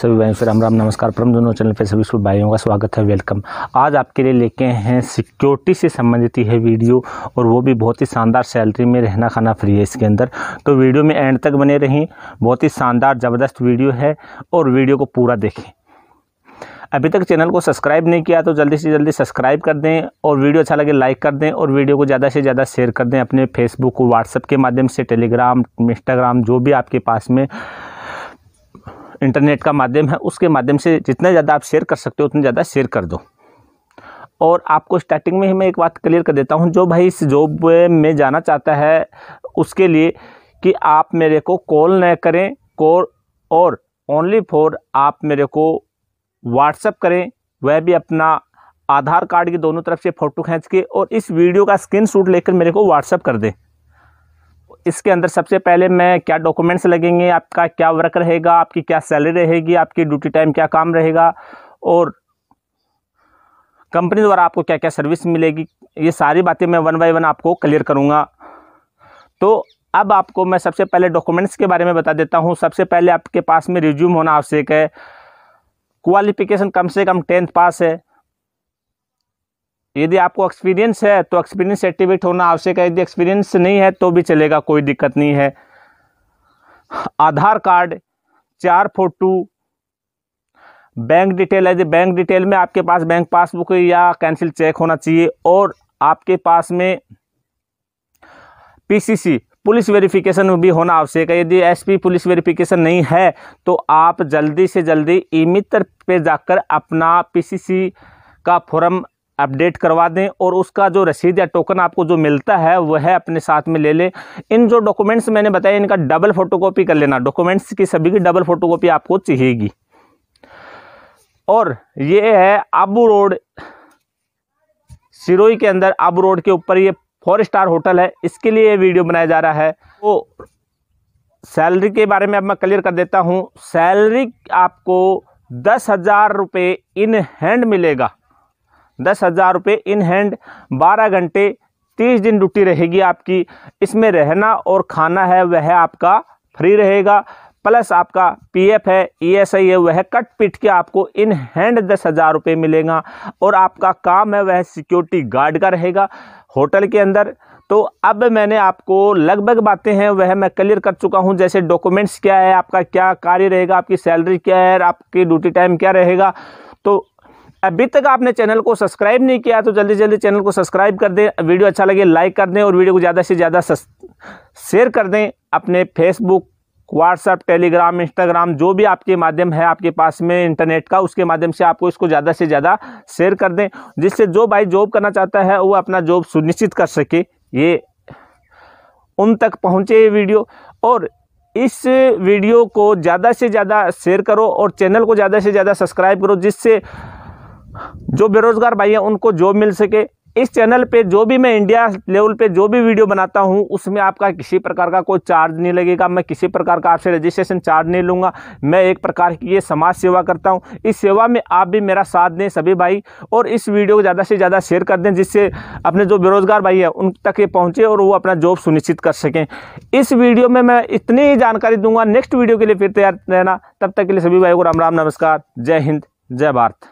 सभी भाइयों से राम राम नमस्कार प्रम दोनों चैनल पर सभी स्कूल भाइयों का स्वागत है वेलकम आज आपके लिए लेके हैं सिक्योरिटी से संबंधित है वीडियो और वो भी बहुत ही शानदार सैलरी में रहना खाना फ्री है इसके अंदर तो वीडियो में एंड तक बने रहें बहुत ही शानदार ज़बरदस्त वीडियो है और वीडियो को पूरा देखें अभी तक चैनल को सब्सक्राइब नहीं किया तो जल्दी से जल्दी सब्सक्राइब कर दें और वीडियो अच्छा लगे लाइक कर दें और वीडियो को ज़्यादा से ज़्यादा शेयर कर दें अपने फेसबुक व्हाट्सअप के माध्यम से टेलीग्राम इंस्टाग्राम जो भी आपके पास में इंटरनेट का माध्यम है उसके माध्यम से जितना ज़्यादा आप शेयर कर सकते हो उतना ज़्यादा शेयर कर दो और आपको स्टार्टिंग में ही मैं एक बात क्लियर कर देता हूँ जो भाई इस जॉब में जाना चाहता है उसके लिए कि आप मेरे को कॉल न करें कॉल और ओनली फॉर आप मेरे को व्हाट्सअप करें वह भी अपना आधार कार्ड की दोनों तरफ से फ़ोटो खींच के और इस वीडियो का स्क्रीन लेकर मेरे को व्हाट्सअप कर दें इसके अंदर सबसे पहले मैं क्या डॉक्यूमेंट्स लगेंगे आपका क्या वर्क रहेगा आपकी क्या सैलरी रहेगी आपकी ड्यूटी टाइम क्या काम रहेगा और कंपनी द्वारा आपको क्या क्या सर्विस मिलेगी ये सारी बातें मैं वन बाई वन आपको क्लियर करूँगा तो अब आपको मैं सबसे पहले डॉक्यूमेंट्स के बारे में बता देता हूँ सबसे पहले आपके पास में रिज्यूम होना आवश्यक है क्वालिफिकेशन कम से कम टेंथ पास है यदि आपको एक्सपीरियंस है तो एक्सपीरियंस एक्टिवेट होना आवश्यक है यदि एक्सपीरियंस नहीं है तो भी चलेगा कोई दिक्कत नहीं है आधार कार्ड चार फोटो बैंक डिटेल है बैंक डिटेल में आपके पास बैंक पासबुक या कैंसिल चेक होना चाहिए और आपके पास में पीसीसी पुलिस वेरिफिकेशन भी होना आवश्यक है यदि एसपी पुलिस वेरिफिकेशन नहीं है तो आप जल्दी से जल्दी ई मित्र पे जाकर अपना पीसीसी का फॉर्म अपडेट करवा दें और उसका जो रसीद या टोकन आपको जो मिलता है वह अपने साथ में ले लें इन जो डॉक्यूमेंट्स मैंने बताया इनका डबल फोटोकॉपी कर लेना डॉक्यूमेंट्स की सभी की डबल फोटोकॉपी आपको चाहिएगी और ये है आबू रोड सिरोई के अंदर आबू रोड के ऊपर ये फोर स्टार होटल है इसके लिए ये वीडियो बनाया जा रहा है तो सैलरी के बारे में अब मैं क्लियर कर देता हूँ सैलरी आपको दस हज़ार रुपये इन हैंड मिलेगा दस हज़ार रुपये इन हैंड बारह घंटे तीस दिन ड्यूटी रहेगी आपकी इसमें रहना और खाना है वह आपका फ्री रहेगा प्लस आपका पीएफ है ईएसआई है वह कट पिट के आपको इन हैंड दस हज़ार रुपये मिलेगा और आपका काम है वह सिक्योरिटी गार्ड का रहेगा होटल के अंदर तो अब मैंने आपको लगभग बातें हैं वह मैं क्लियर कर चुका हूं जैसे डॉक्यूमेंट्स क्या है आपका क्या कार्य रहेगा आपकी सैलरी क्या है आपकी ड्यूटी टाइम क्या रहेगा तो अभी तक आपने चैनल को सब्सक्राइब नहीं किया तो जल्दी जल्दी चैनल को सब्सक्राइब कर दें वीडियो अच्छा लगे लाइक कर दें और वीडियो को ज़्यादा से ज़्यादा शेयर कर दें अपने फेसबुक व्हाट्सअप टेलीग्राम इंस्टाग्राम जो भी आपके माध्यम है आपके पास में इंटरनेट का उसके माध्यम से आपको इसको ज़्यादा से ज़्यादा शेयर कर दें जिससे जो भाई जॉब करना चाहता है वो अपना जॉब सुनिश्चित कर सके ये उन तक पहुँचे ये वीडियो और इस वीडियो को ज़्यादा से ज़्यादा शेयर करो और चैनल को ज़्यादा से ज़्यादा सब्सक्राइब करो जिससे जो बेरोज़गार भाई हैं उनको जॉब मिल सके इस चैनल पे जो भी मैं इंडिया लेवल पे जो भी वीडियो बनाता हूँ उसमें आपका किसी प्रकार का कोई चार्ज नहीं लगेगा मैं किसी प्रकार का आपसे रजिस्ट्रेशन चार्ज नहीं लूँगा मैं एक प्रकार की ये समाज सेवा करता हूँ इस सेवा में आप भी मेरा साथ दें सभी भाई और इस वीडियो को ज़्यादा से ज़्यादा शेयर कर दें जिससे अपने जो बेरोज़गार भाई हैं उन तक ये पहुँचे और वो अपना जॉब सुनिश्चित कर सकें इस वीडियो में मैं इतनी ही जानकारी दूंगा नेक्स्ट वीडियो के लिए फिर तैयार रहना तब तक के लिए सभी भाई को राम राम नमस्कार जय हिंद जय भारत